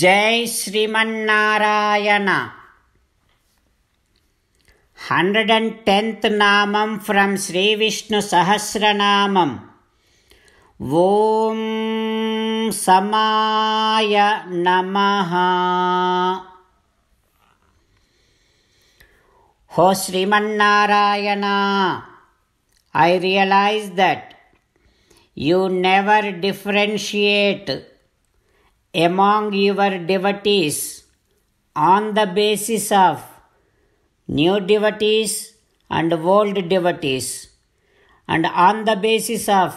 జై Shrimannarayana hundred and tenth నామం from Sri Vishnu Sahasranamam ఓం సమాయ నమ హో Shrimannarayana I realise that you never differentiate among your devotees on the basis of new devotees and old devotees and on the basis of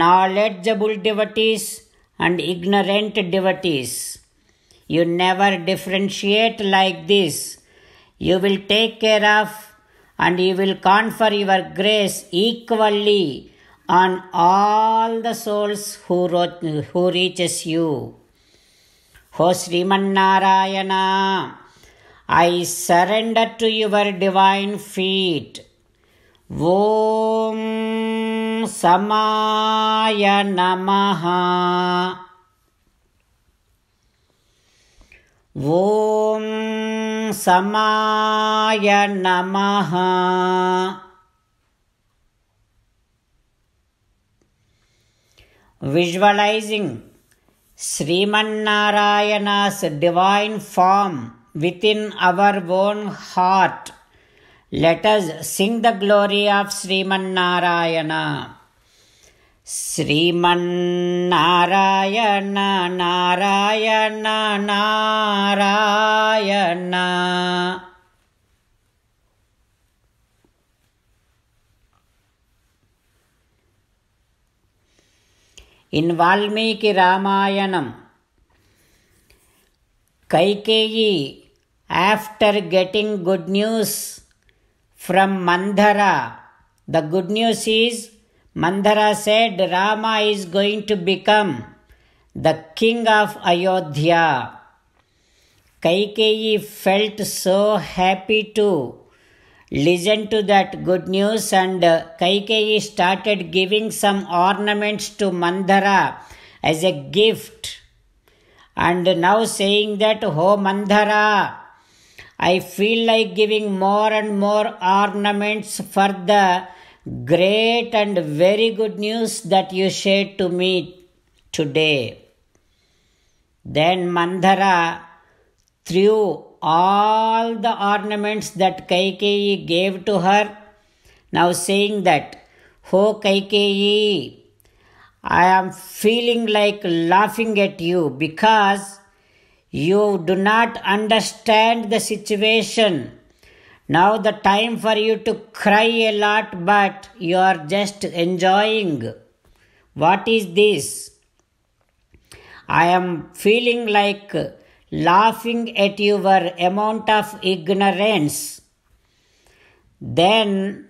knowledgeable devotees and ignorant devotees. You never differentiate like this. You will take care of and you will confer your grace equally on all the souls who, wrote, who reaches you. O Srimannarayana, I surrender to your divine feet. Om Samaya Namaha. Om Samaya Namaha. visualizing Sri narayanas divine form within our own heart. Let us sing the glory of Sri narayana Sri Narayana, Narayana. In Valmiki Ramayanam Kaikeyi after getting good news from Manthara the good news is Manthara said Rama is going to become the king of Ayodhya Kaikeyi felt so happy to listened to that good news and uh, Kaikeyi started giving some ornaments to Mandara as a gift and now saying that, Oh Mandara, I feel like giving more and more ornaments for the great and very good news that you shared to me today. Then Mandara threw all the ornaments that Kaikeyi gave to her. Now saying that, Ho Kaikeyi, I am feeling like laughing at you because you do not understand the situation. Now the time for you to cry a lot, but you are just enjoying. What is this? I am feeling like laughing at your amount of ignorance. Then,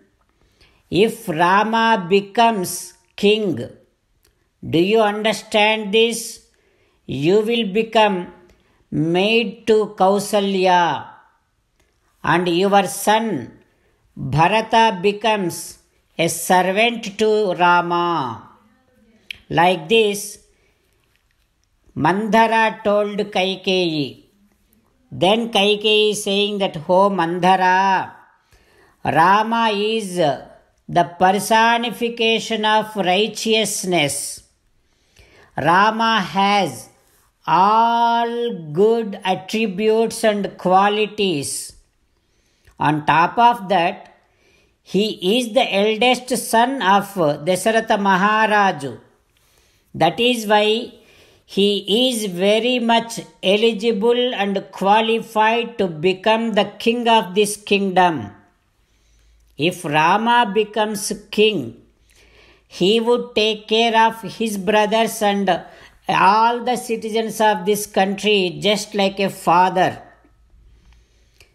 if Rama becomes king, do you understand this? You will become maid to Kausalya, and your son Bharata becomes a servant to Rama. Like this, Mandhara told Kaikeyi. Then Kaikeyi is saying that, Ho Mandhara, Rama is the personification of righteousness. Rama has all good attributes and qualities. On top of that, he is the eldest son of Desaratha Maharaju. That is why he is very much eligible and qualified to become the king of this kingdom. If Rama becomes king, he would take care of his brothers and all the citizens of this country just like a father.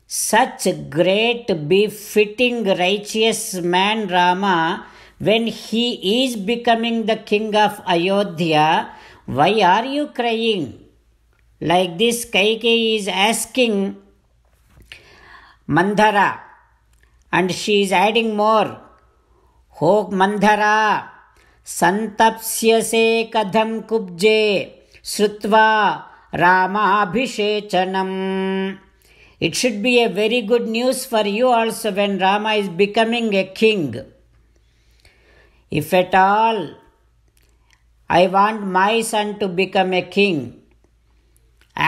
Such great befitting righteous man Rama, when he is becoming the king of Ayodhya, why are you crying? Like this, Kaikeyi is asking Mandhara, and she is adding more. Ho Mandhara, Santapsyase kadham kubje, Srutva Ramaabhishechanam. It should be a very good news for you also when Rama is becoming a king. If at all I want my son to become a king.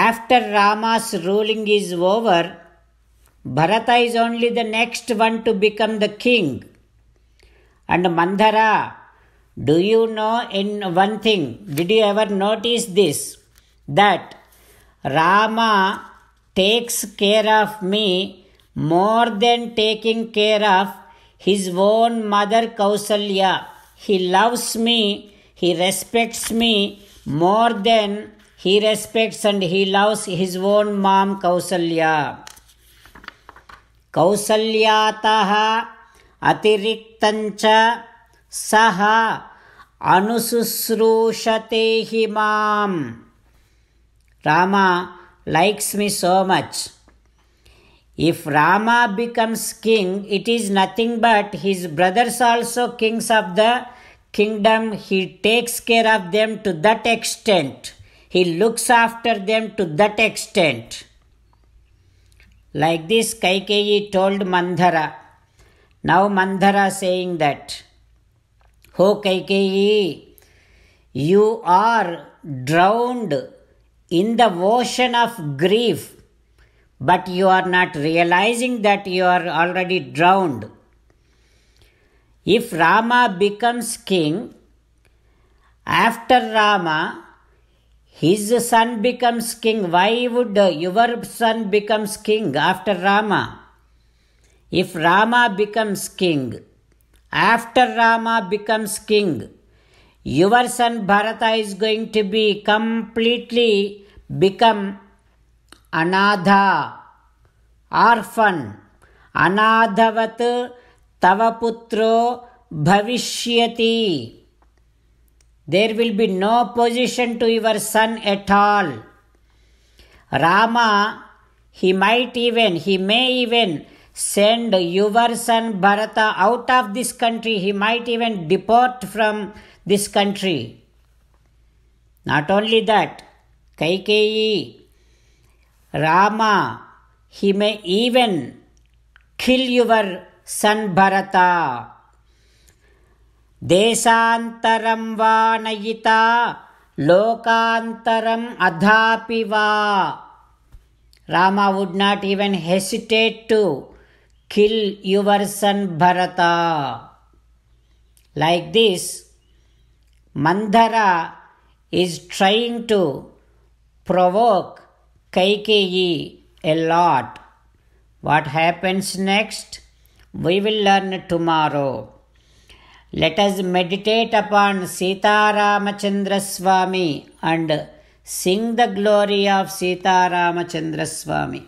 After Rama's ruling is over, Bharata is only the next one to become the king. And Mandara, do you know in one thing? Did you ever notice this? That Rama takes care of me more than taking care of his own mother Kausalya. He loves me he respects me more than he respects and he loves his own mom Kausalya. Kausalya अतिरिक्तञ्च सः अनुशुश्रूषते हि माम् Rama likes me so much. If Rama becomes king, it is nothing but his brothers also kings of the kingdom, he takes care of them to that extent. He looks after them to that extent. Like this, Kaikeyi told Mandhara. Now Mandhara saying that, Ho Kaikeyi, you are drowned in the ocean of grief, but you are not realizing that you are already drowned. If Rama becomes king, after Rama, his son becomes king. Why would your son becomes king after Rama? If Rama becomes king, after Rama becomes king, your son Bharata is going to be completely become anadha, orphan, anadhavat तव पुत्रो भविष्यति there will be no position to your son at all Rama he might even he may even send your son Bharat out of this country he might even deport from this country not only that Kaikeyi Rama he may even kill your सन्भरता देशान्तरं वा नयिता लोकान्तरम् अधापि वा Rama would not even hesitate to kill your son Bharata. Like this, Mandhara is trying to provoke Kaikeyi a lot. What happens next? We will learn tomorrow. Let us meditate upon Sita Ramachandra Swami and sing the glory of Sita Ramachandra Swami.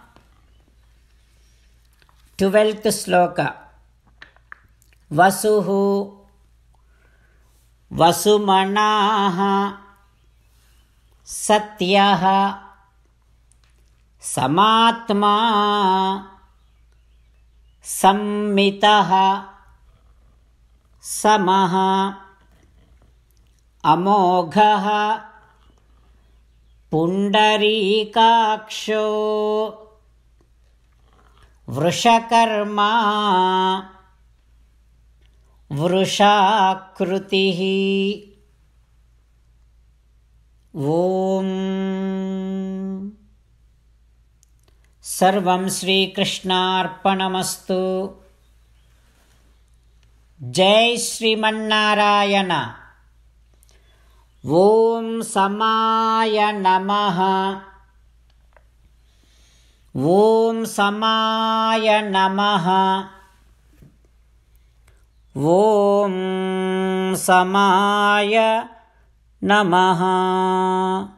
Twelfth श्लोक वसु वसुमणाः सत्य समात्मा सम्मितः समः अमोघः पुण्डरीकाक्षो वृषकर्मा वृषाकृतिः ॐ सर्वं श्रीकृष्णार्पणमस्तु जय श्रीमन्नारायण ॐ समाय नमः ॐ समाय नमः ॐ समाय नमः